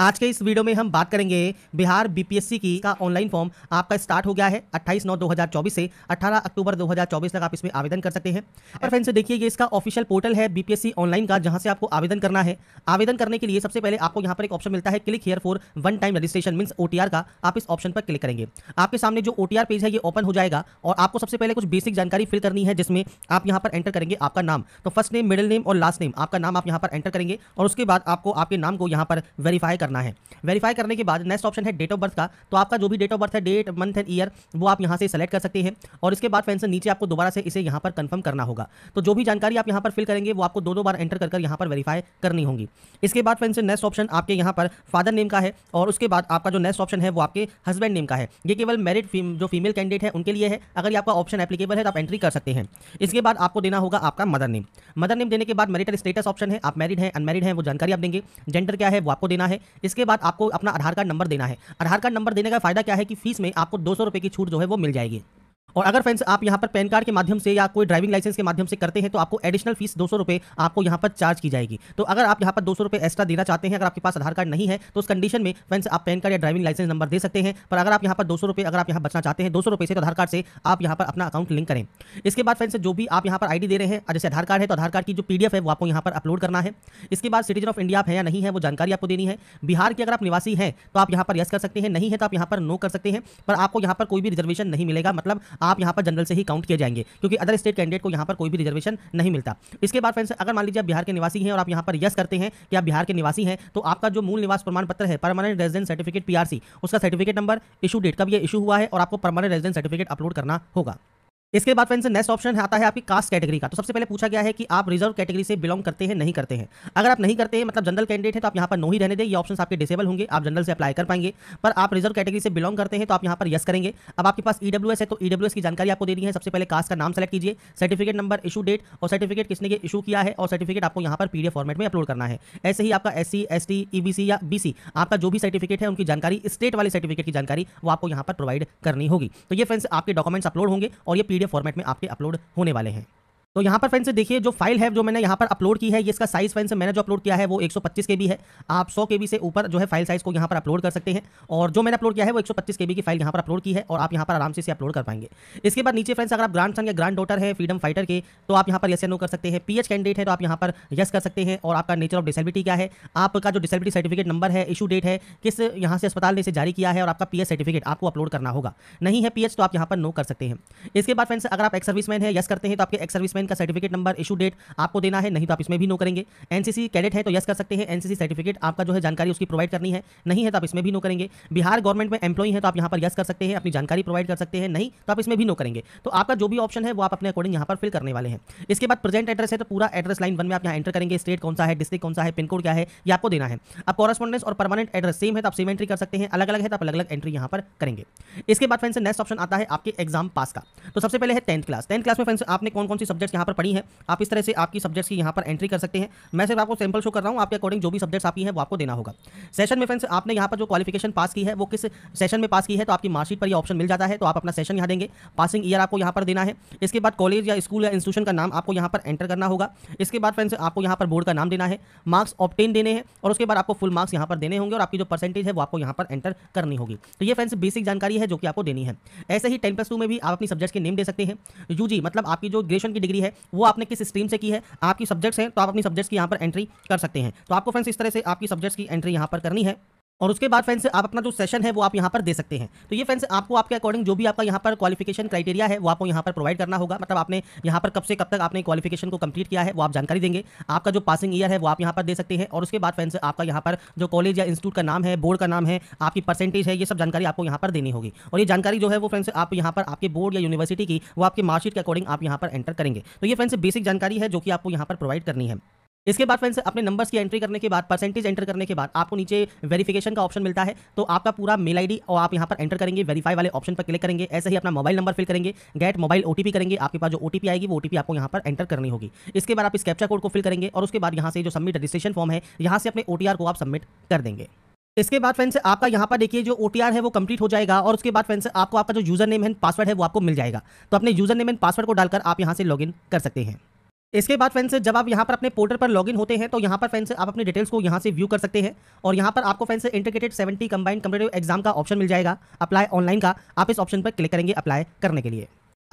आज के इस वीडियो में हम बात करेंगे बिहार बीपीएससी की का ऑनलाइन फॉर्म आपका स्टार्ट हो गया है 28 नौ 2024 से 18 अक्टूबर 2024 तक आप इसमें आवेदन कर सकते हैं और फ्रेंड्स देखिए ये इसका ऑफिशियल पोर्टल है बीपीएससी ऑनलाइन का जहां से आपको आवेदन करना है आवेदन करने के लिए सबसे पहले आपको यहाँ पर एक ऑप्शन मिलता है click here for one time registration means ओ का आप इस ऑप्शन पर क्लिक करेंगे आपके सामने जो ओ पेज है ये ओपन हो जाएगा और आपको सबसे पहले कुछ बेसिक जानकारी फिल करनी है जिसमें आप यहाँ पर एंटर करेंगे आपका नाम तो फर्स्ट नेम मिडिल नेम और लास्ट नेम आपका नाम आप यहाँ पर एंटर करेंगे और उसके बाद आपको आपके नाम को यहाँ पर वेरीफाई करना है वेरीफाई करने के बाद नेक्स्ट ऑप्शन है डेट ऑफ बर्थ का तो आपका जो भी डेट ऑफ बर्थ है डेट मंथ एंड ईयर वो आप यहाँ से सेलेक्ट कर सकते हैं और इसके बाद फ्रेंड्स नीचे आपको दोबारा से इसे यहाँ पर कंफर्म करना होगा तो जो भी जानकारी आप यहाँ पर फिल करेंगे वो आपको दो दो बार एंटर कर यहाँ पर वेरीफाई करनी होगी इसके बाद फ्रेंड्स नेक्स्ट ऑप्शन आपके यहाँ पर फादर नेम का है और उसके बाद आपका जो नेक्स्ट ऑप्शन है वो आपके हस्बैंड नेम का है ये केवल मेरिट जो फीमेल कैंडिडेट है उनके लिए है अगर आपका ऑप्शन एप्लीकेबल है तो आप एंट्री कर सकते हैं इसके बाद आपको देना होगा आपका मदर नेम मदर नेम देने के बाद मेरिटल स्टेटस ऑप्शन है आप मैरिड हैं अनमैरिड हैं वो जानकारी आप देंगे जेंडर क्या है वो आपको देना है इसके बाद आपको अपना आधार कार्ड नंबर देना है आधार कार्ड नंबर देने का फायदा क्या है कि फीस में आपको दो सौ की छूट जो है वो मिल जाएगी और अगर फ्रेंड्स आप यहाँ पर पैन कार्ड के माध्यम से या कोई ड्राइविंग लाइसेंस के माध्यम से करते हैं तो आपको एडिशनल फीस दो सौ आपको यहाँ पर चार्ज की जाएगी तो अगर आप यहाँ पर दो सौ एक्स्ट्रा देना चाहते हैं अगर आपके पास आधार कार्ड नहीं है तो उस कंडीशन में फ्रेंड्स आप पैन कार्ड या ड्राइविंग लाइसेंस नंबर दे सकते हैं पर अगर आप यहाँ पर दो अगर आप यहाँ बचना चाहते हैं दो से तो आधार कार्ड से आप यहाँ पर अपना अकाउंट लिंक करें इसके बाद फ्रेंड्स जो भी आप यहाँ पर आई दे रहे हैं जैसे आधार कार्ड है तो आधार कार्ड की जो पी है वो आपको यहाँ पर अपलोड करना है इसके बाद सिटीजन ऑफ इंडिया आप है या नहीं है वो जानकारी आपको देनी है बिहार की अगर आप निवासी हैं तो आप यहाँ पर यस कर सकते हैं नहीं है तो आप यहाँ पर नो कर सकते हैं पर आपको यहाँ पर कोई भी रिजर्वेशन नहीं मिलेगा मतलब आप यहाँ पर जनरल से ही काउंट किए जाएंगे क्योंकि अदर स्टेट कैंडिडेट को यहाँ पर कोई भी रिजर्वेशन नहीं मिलता इसके बाद फ्रेंड्स अगर मान लीजिए आप बिहार के निवासी हैं और आप यहाँ पर यस करते हैं कि आप बिहार के निवासी हैं तो आपका जो मूल निवास प्रमाण पत्र है परमानेंट रेजिडेंट सर्टिफिकेट पीआरसी उसका सर्टिफिकेट नंबर इशू डेट कब यह इशू हुआ है और आपको परमानेंट रेजिडेंट सर्टिफिकेट अपलोड करना होगा इसके बाद फ्रेंड्स नेक्स्ट ऑप्शन आता है आपकी कास्ट कैटेगरी का तो सबसे पहले पूछा गया है कि आप रिजर्व कैटेगरी से बिलोंग करते हैं नहीं करते हैं अगर आप नहीं करते हैं मतलब जनरल कैंडिडेट है तो आप यहाँ पर नो ही रहने दें ये ऑप्शन आपके डिसेबल होंगे आप जनरल से अप्लाई कर पाएंगे पर आप रिजर्व कैटेगरी से बिलोंग करते हैं तो आप यहाँ पर यस करेंगे अब आपके पास ई e है तो ई e की जानकारी आपको देनी है सबसे पहले कास्ट का नाम सेलेक्ट कीजिए सर्टिफिकेट नंबर इशू डेट और सर्टिफिकेट किसने इशू किया है और सर्टिफिकेट आपको यहाँ पर पी फॉर्मेट में अपलोड करना है ऐसे ही आपका एस सी एस टी या बी आपका जो भी सर्टिफिकेट है उनकी जानकारी स्टेट वाले सर्टिफिकेट की जानकारी वो आपको यहाँ पर प्रोवाइड करनी होगी तो ये फ्रेंड्स आपके डॉक्यूमेंट्स अपलोड होंगे और ये पीडीएफ फॉर्मेट में आपके अपलोड होने वाले हैं तो यहाँ पर फ्रेंड्स देखिए जो फाइल है जो मैंने यहाँ पर अपलोड की है ये इसका साइज फ्रेंड्स मैंने जो अपलोड किया है वो 125 केबी है आप 100 केबी से ऊपर जो है फाइल साइज को यहाँ पर अपलोड कर सकते हैं और जो मैंने अपलोड किया है वो 125 केबी की फाइल यहाँ पर अपलोड की है और आप यहाँ पर आराम से इसे अपलोड कर पाएंगे इसके बाद नीचे फ्रेंड्स अगर आप ग्रांड सन या ग्रांड डॉटर है फ्रीडम फाइटर के तो आप यहाँ पर यस एन नो कर सकते हैं पी कैंडिडेट है तो आप यहाँ पर यस कर सकते हैं और आपका नेचर ऑफ डिसेबिलिटी क्या है आपका जो डिसेबिलिटी सर्टिफिकेट नंबर है इशू डेट है किस यहाँ से अस्पताल ने इसे जारी किया है और आपका पी सर्टिफिकेट आपको अपलोड करना होगा नहीं है पी तो आप यहाँ पर नो कर सकते हैं इसके बाद फ्रेंड्स अगर आप एक्स सर्विसमैन है यस करते हैं तो आपके एक्स सर्विस बैट्समैन का सर्टिफिकेट नंबर इशू डेट आपको देना है नहीं तो आप इसमें भी नो करेंगे एनसीसी कैडेट है तो यस कर सकते हैं एनसीसी सर्टिफिकेट आपका जो है जानकारी उसकी प्रोवाइड करनी है नहीं है तो आप इसमें भी नो करेंगे बिहार गवर्नमेंट में एम्प्लॉई है तो आप यहाँ पर यस कर सकते हैं अपनी जानकारी प्रोवाइड कर सकते हैं नहीं तो आप इसमें भी नो करेंगे तो आपका जो भी ऑप्शन है वो आप अपने अकॉर्डिंग यहाँ पर फिल करने वाले हैं इसके बाद प्रेजेंट एड्रेस है तो पूरा एड्रेस लाइन वन में आप यहाँ एंटर करेंगे स्टेट कौन सा है डिस्ट्रिक्ट कौन सा है पिनकोड क्या है यह आपको देना है अब कॉरेस्पॉन्डेंस और परमानेंट एड्रेस सेम है तो आप सेम एंट्री कर सकते हैं अलग अलग है तो आप अलग अलग एंट्री यहाँ पर करेंगे इसके बाद फ्रेंड्स नेक्स्ट ऑप्शन आता है आपके एग्जाम पास का तो सबसे पहले है टेंथ क्लास टेंथ क्लास में फ्रेंड्स आपने कौन कौन सी सब्जेक्ट सब्जेक्ट्स यहाँ पर पढ़ी है आप इस तरह से आपकी सब्जेक्ट्स की यहाँ पर एंट्री कर सकते हैं मैं सिर्फ आपको सैम्पल शो कर रहा हूँ आपके अकॉर्डिंग जो भी सब्जेक्ट्स आपकी है वो आपको देना होगा सेशन में फ्रेंड्स आपने यहाँ पर जो क्वालिफिकेशन पास की है वो किस सेशन में पास की है तो आपकी मार्कशीट पर यह ऑप्शन मिल जाता है तो आप अपना सेशन यहाँ देंगे पासिंग ईयर आपको यहाँ पर देना है इसके बाद कॉलेज या स्कूल या इंस्टीट्यूशन का नाम आपको यहाँ पर एंटर करना होगा इसके बाद फ्रेंड्स आपको यहाँ पर बोर्ड का नाम देना है मार्क्स ऑप्टेन देने हैं और उसके बाद आपको फुल मार्क्स यहाँ पर देने होंगे और आपकी जो परसेंटेज है वो आपको यहाँ पर एंटर करनी होगी तो ये फ्रेंड्स बेसिक जानकारी है जो कि आपको देनी है ऐसे ही टेन प्लस टू में भी आप अपनी सब्जेक्ट के नेम दे सकते हैं यू मतलब आपकी जो ग्रेजुएशन की डिग्री ली है वो आपने किस स्ट्रीम से की है आपकी सब्जेक्ट्स हैं तो आप अपनी सब्जेक्ट्स की यहाँ पर एंट्री कर सकते हैं तो आपको फ्रेंड्स इस तरह से आपकी सब्जेक्ट्स की एंट्री यहाँ पर करनी है और उसके बाद फ्रेंड्स आप अपना जो सेशन है वो आप यहाँ पर दे सकते हैं तो ये फ्रेंड्स आपको आपके अकॉर्डिंग जो भी आपका यहाँ पर क्वालिफिकेशन क्राइटेरिया है वो आपको यहाँ पर प्रोवाइड करना होगा मतलब आपने यहाँ पर कब से कब तक आपने क्वालिफिकेशन को कंप्लीट किया है वो आप जानकारी देंगे आपका जो पासिंग ईयर है वो आप यहाँ पर दे सकते हैं और उसके बाद फ्रेंड्स आपका यहाँ पर जो कॉलेज या इंस्टीट्यूट का नाम है बोर्ड का नाम है आपकी परसेंटेज है ये सब जानकारी आपको यहाँ पर देनी होगी और ये जानकारी जो है वो फ्रेंड्स आप यहाँ पर आपके बोर्ड या यूनिवर्सिटी की वो आपकी मार्कशीट के अकॉर्डिंग आप यहाँ पर एंटर करेंगे तो ये फ्रेंड्स बेसिक जानकारी है जो कि आपको यहाँ पर प्रोवाइड करनी है इसके बाद फ्रेंड्स अपने नंबर्स की एंट्री करने के बाद परसेंटेज एंटर करने के बाद आपको नीचे वेरिफिकेशन का ऑप्शन मिलता है तो आपका पूरा मेल आईडी और आप यहाँ पर एंटर करेंगे वेरीफाई वाले ऑप्शन पर क्लिक करेंगे ऐसे ही अपना मोबाइल नंबर फिल करेंगे गेट मोबाइल ओटीपी करेंगे आपके पास जो ओटीपी आएगी वो ओटीपी आपको यहाँ पर एंटर करनी होगी इसके बाद आप इस कैप्चा कोड को फिल करेंगे और उसके बाद यहाँ से जो सबमिट रजिस्ट्रेशन फॉर्म है यहाँ से अपने ओटीआर को आप सबमिट कर देंगे इसके बाद फ्रेंड्स आपका यहाँ पर देखिए जो ओ है वो कंप्लीट हो जाएगा और उसके बाद फ्रेंड्स आपको आपका जो यूजर नेम एंड पासवर्ड है वो आपको मिल जाएगा तो अपने यूजर नेम एंड पासवर्ड को डालकर आप यहाँ से लॉगिन कर सकते हैं इसके बाद फ्रेंड्स जब आप यहाँ पर अपने पोर्टल पर लॉगिन होते हैं तो यहाँ पर फ्रेंड्स आप अपनी डिटेल्स को यहाँ से व्यू कर सकते हैं और यहाँ पर आपको friends integrated 70 combined competitive exam का ऑप्शन मिल जाएगा अप्लाई ऑनलाइन का आप इस ऑप्शन पर क्लिक करेंगे अप्लाई करने के लिए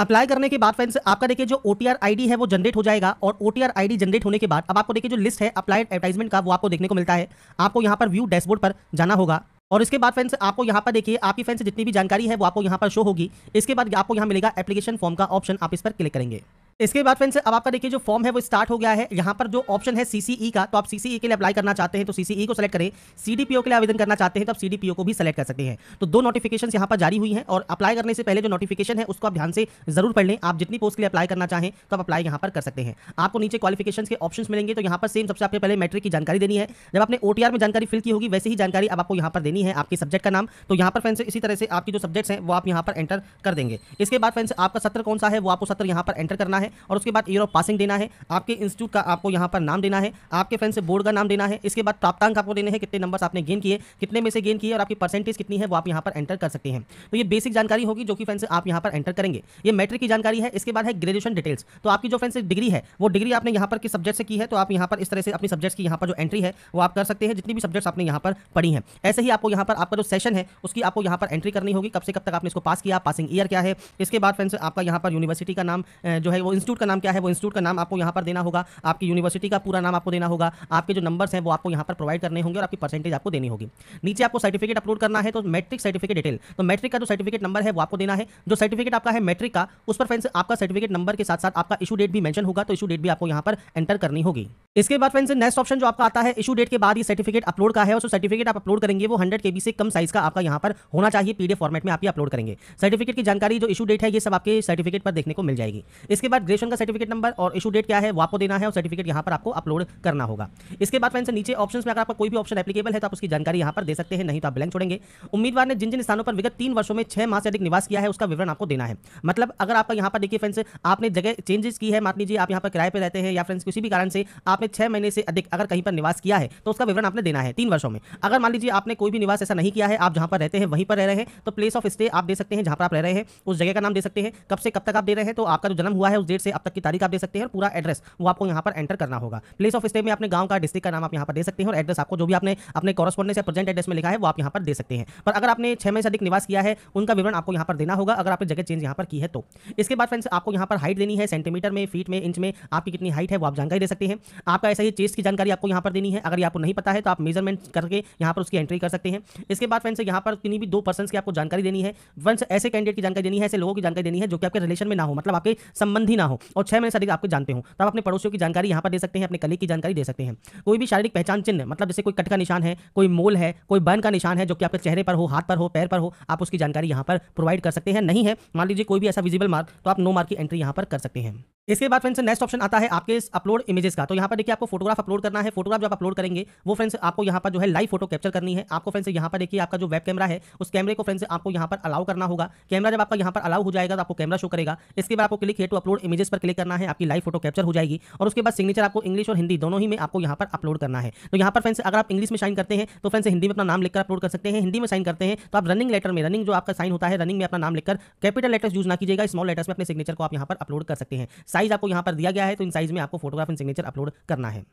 अप्लाई करने के बाद फ्रेंड्स आपका देखिए जो ओ टी है वो जनरेट हो जाएगा और ओ टी जनरेट होने के बाद अब आपको देखिए जो लिस्ट है अप्लाइड एडवर्टाइजमेंट का वो आपको देखने को मिलता है आपको यहाँ पर व्यू डैशबोर्ड पर जाना होगा और इसके बाद फ्रेंड्स आपको यहाँ पर देखिए आपकी फ्रेंड्स जितनी भी जानकारी है वो आपको यहाँ पर शो होगी इसके बाद आपको यहाँ मिलेगा एप्लीकेशन फॉर्म का ऑप्शन आप इस पर क्लिक करेंगे इसके बाद फ्रेंड्स अब आपका देखिए जो फॉर्म है वो स्टार्ट हो गया है यहाँ पर जो ऑप्शन है सीसीई e का तो आप सीसीई e के लिए अप्लाई करना चाहते हैं तो सीसीई e को सेलेक्ट करें सीडीपीओ के लिए आवेदन करना चाहते हैं तो आप सीडीपीओ को भी सिलेक्ट कर सकते हैं तो दो नोटिफिकेशन यहाँ पर जारी हुई है और अप्लाई करने से पहले जो नोटिफिकेशन है उसको आप ध्यान से जरूर पढ़ लें आप जितनी पोस्ट के लिए अप्लाई करना चाहें तो आप अप्लाई यहाँ पर कर सकते हैं आपको नीचे क्वालिफिकेशन के ऑप्शन मिलेंगे तो यहाँ पर सेम सबसे आपके पहले मैट्रिक की जानकारी देनी है जब आपने ओटीआर में जानकारी फिल की होगी वैसे ही जानकारी आपको यहाँ पर देनी है आपके सब्जेक्ट का नाम तो यहाँ पर फ्रेंड्स इसी तरह से आपकी जो सब्जेक्ट्स हैं वो आप यहाँ पर एंटर कर देंगे इसके बाद फ्रेंड्स आपका सत्र कौन सा है वो आपको सत्र यहाँ पर एंटर करना है है और उसके बाद ईयर ऑफ पासिंग देना है आपके इंस्टीट्यूट का आपको यहाँ पर नाम देना है आपके फ्रेंड से बोर्ड का नाम देना है इसके बाद प्राप्तांक आपको देने हैं कितने नंबर आपने गेन किए कितने में से गेन किए और आपकी परसेंटेज कितनी है वो आप यहाँ पर एंटर कर सकते हैं तो ये बेसिक जानकारी होगी जो कि फ्रेंड से आप यहाँ पर एंटर करेंगे ये मैट्रिक की जानकारी है इसके बाद है ग्रेजुएशन डिटेल्स तो आपकी जो फ्रेंड से डिग्री है वो डिग्री आपने यहाँ पर किस सब्जेक्ट से की है तो आप यहाँ पर इस तरह से अपनी सब्जेक्ट्स की यहाँ पर जो एंट्री है वो आप कर सकते हैं जितनी भी सब्जेक्ट्स आपने यहाँ पर पढ़ी है ऐसे ही आपको यहाँ पर आपका जो सेशन है उसकी आपको यहाँ पर एंट्री करनी होगी कब से कब तक आपने इसको पास किया पासिंग ईयर क्या है इसके बाद फ्रेंड्स आपका यहाँ पर यूनिवर्सिटी का नाम जो है वो इंस्टीट्यूट का नाम क्या है वो इंस्टीट्यूट का नाम आपको यहाँ पर देना होगा आपकी यूनिवर्सिटी का पूरा नाम आपको देना होगा आपके जो नंबर्स हैं वो आपको यहाँ पर प्रोवाइड करने होंगे और आपकी परसेंटेज आपको देनी होगी नीचे आपको सर्टिफिकेट अपलोड करना है तो मैट्रिक सर्टिफिकेट डिटेल तो मैट्रिक का जो सर्टिफिकेट नंबर है वो आपको देना है जो सर्टिफिकेट आपका है मैट्रिक का उस पर फ्रेंड्स आपका सर्टिफिकेट नंबर के साथ साथ आपका इशू डेट भी मैंशन होगा तो इशू डेट भी आपको यहाँ पर एंटर करनी होगी इसके बाद फ्रेंड्स नेक्स्ट ऑप्शन जो आपका आता है इशू डेट के बाद ये सर्टिफिकेट अपलोड का है और जो सर्टिफिकेट आप अपलोड करेंगे वो हंड्रेड के से कम साइज का आपका यहाँ पर होना चाहिए पीडीएफ फॉर्मेट में आप अपलोड करेंगे सर्टिफिकेट की जानकारी जो इशू डेट है ये सब आपके सर्टिफिकेट पर देखने को मिल जाएगी इसके बाद ग्रेजुएशन का सर्टिफिकेट नंबर और इशू डेट क्या है वो आपको देना है और सर्टिफिकेट यहाँ पर आपको अपलोड करना होगा इसके बाद फ्रेंड्स नीचे ऑप्शन में अगर आपका कोई भी ऑप्शन एप्लीकेबल है तो आप उसकी जानकारी यहाँ पर दे सकते हैं नहीं तो आप ब्लैंक छोड़ेंगे उम्मीदवार ने जिन जिन स्थानों पर विगत तीन वर्षों में छह माह से अधिक निवास किया है उसका विवरण आपको देना है मतलब अगर आपका यहाँ पर देखिए फ्रेंड्स आपने जगह चेंजेस की है मान लीजिए आप यहाँ पर किराए पर रहते हैं या फ्रेंड्स किसी भी कारण से आपने छह महीने से अधिक अगर कहीं पर निवास किया है तो उसका विवरण आपने देना है तीन वर्षों में अगर मान लीजिए आपने कोई भी निवास ऐसा नहीं किया है आप जहाँ पर रहते हैं वहीं पर रह रहे हैं तो प्लेस ऑफ स्टे आप दे सकते हैं जहाँ पर आप रह रहे हैं उस जगह का नाम दे सकते हैं कब से कब तक आप दे रहे हैं तो आपका जो जन्म हुआ है उस डेट से अब तक की तारीख आप दे सकते हैं और पूरा एड्रेस वो आपको यहाँ पर एंटर करना होगा प्लेस ऑफ स्टे में अपने गांव का डिस्ट्रिक्ट का नाम आप यहाँ पर दे सकते हैं और एड्रेस आपको जो भी आपने अपने कॉरस्पॉन्डेंस या प्रेजेंट एड्रेस में लिखा है वो आप यहाँ पर दे सकते हैं पर अगर आपने छह महीने से अधिक निवास किया है उनका विवरण आपको यहाँ पर देना होगा अगर आपने जगह चेंज यहाँ पर की है तो इसके बाद फ्रेंड्स आपको यहाँ पर हाइट देनी है सेंटीमीटर में फीट में इंच में आपकी कितनी हाइट है वो आप जानकारी दे सकते हैं आपका ऐसा ही चेस्ट की जानकारी आपको यहाँ पर देनी है अगर आपको नहीं पता है तो आप मेजरमेंट करके यहाँ पर उसकी एंट्री कर सकते हैं इसके बाद फ्रेंड्स यहाँ पर किन्हीं भी दो पर्सन की आपको जानकारी देनी है फ्रेंड्स ऐसे कैंडिडेट की जानकारी देनी है ऐसे लोगों की जानकारी देनी है जो कि आपके रिलेशन में ना हो मतलब आपके संबंधी ना ना हो और छह महीने से अधिक आपको जानते हो तो आप अपने पड़ोसियों की जानकारी यहाँ पर दे सकते हैं अपने कली की जानकारी दे सकते हैं कोई भी शारीरिक पहचान चिन्ह मतलब जैसे कोई कट का निशान है कोई मोल है कोई बर्न का निशान है जो कि आपके चेहरे पर हो हाथ पर हो पैर पर हो आप उसकी जानकारी यहाँ पर प्रोवाइड कर सकते हैं नहीं है मान लीजिए कोई भी ऐसा विजिबल मार्क तो आप नो मार्क की एंट्री यहाँ पर कर सकते हैं इसके बाद फ्रेंड्स नेक्स्ट ऑप्शन आता है आपके इस अपलोड इमेजेस का तो यहाँ पर देखिए आपको फोटोग्राफ अपलोड करना है फोटोग्राफ आप अपलोड करेंगे वो फ्रेंड्स आपको यहाँ पर जो है लाइव फोटो कैप्चर करनी है आपको फ्रेंड्स यहाँ पर देखिए आपका जो वेब कैमरा है उस कैमरे को फ्रेंड्स आपको यहाँ पर अलाउ करना होगा कैमरा जब आपका यहाँ पर अलाउ हो जाएगा तो आपको कैमरा शो करेगा इसके बाद आपको क्लिक है टू अपलोड इमेजेस पर क्लिक करना है आपकी लाइव फोटो कैप्चर हो जाएगी और उसके बाद सिग्नेचर आपको इंग्लिश और हिंदी दोनों ही में आपको यहाँ पर अपलोड करना है तो यहाँ पर फ्रेंड्स अगर आप इंग्लिश में साइन करते हैं तो फ्रेंड्स हिंदी में अपना नाम लिखकर अपलोड कर सकते हैं हिंदी में साइन करते हैं तो आप रनिंग लेटर में रनिंग जो आपका साइन होता है रनिंग में अपना नाम लिखकर कैपिटल लेटर्स यूज ना कीजिएगा स्मॉल लेटर्स में अपने सिग्नेचर को आप यहाँ पर अपलोड कर सकते हैं साइज आपको यहाँ पर दिया गया है तो इन साइज में आपको फोटोग्राफ एंड सिग्नेचर अपलोड करना है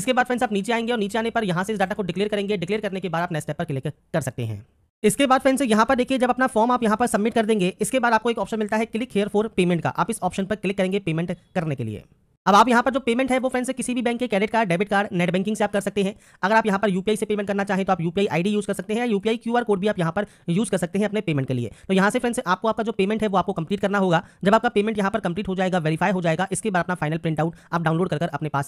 इसके बाद फ्रेंड्स आप नीचे आएंगे और नीचे आने पर यहाँ से इस डाटा को डिक्लेयर करेंगे डिक्लेयर करने के बाद आप नेक्स्ट स्टेप पर क्लिक कर सकते हैं इसके बाद फ्रेंड्स यहाँ पर देखिए जब अपना फॉर्म आप यहाँ पर सबमिट कर देंगे इसके बाद आपको एक ऑप्शन मिलता है क्लिक हेयर फॉर पेमेंट का आप इस ऑप्शन पर क्लिक करेंगे पेमेंट करने के लिए अब आप यहाँ पर जो पेमेंट है वो फ्रेंड्स किसी भी बैंक के credit card debit card net banking से आप कर सकते हैं अगर आप यहाँ पर यूपीआई से पेमेंट करना चाहें तो आप यूपीआई आईडी यूज कर सकते हैं यूपीआई क्यूआर कोड भी आप यहाँ पर यूज कर सकते हैं अपने पेमेंट के लिए तो यहाँ से फ्रेंड्स आपको आपका जो पेमेंट है वो आपको कंप्लीट करना होगा जब आपका पेमेंट यहाँ पर कंप्लीट हो जाएगा वेरीफाई हो जाएगा इसके बाद अपना फाइनल प्रिंट आउट आप डाउनलोड कर अपने पास